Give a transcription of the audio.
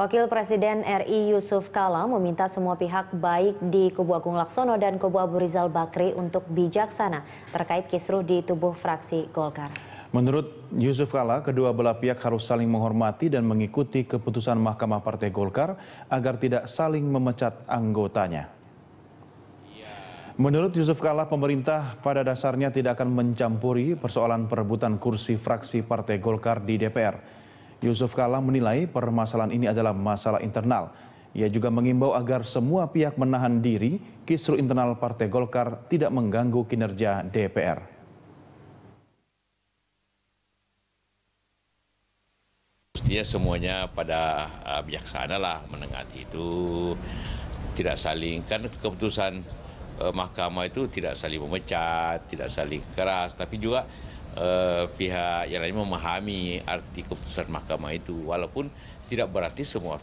Wakil Presiden RI Yusuf Kala meminta semua pihak baik di Kubu Agung Laksono dan Kubu Abu Rizal Bakri untuk bijaksana terkait kisruh di tubuh fraksi Golkar. Menurut Yusuf Kala, kedua belah pihak harus saling menghormati dan mengikuti keputusan Mahkamah Partai Golkar agar tidak saling memecat anggotanya. Menurut Yusuf Kala, pemerintah pada dasarnya tidak akan mencampuri persoalan perebutan kursi fraksi Partai Golkar di DPR. Yusuf Kala menilai permasalahan ini adalah masalah internal. Ia juga mengimbau agar semua pihak menahan diri kisru internal Partai Golkar tidak mengganggu kinerja DPR. Ya semuanya pada uh, bijaksana lah menengati itu, tidak saling kan keputusan uh, mahkamah itu tidak saling memecat, tidak saling keras, tapi juga eh, pihak yang lain memahami arti keputusan mahkamah itu walaupun tidak berarti semua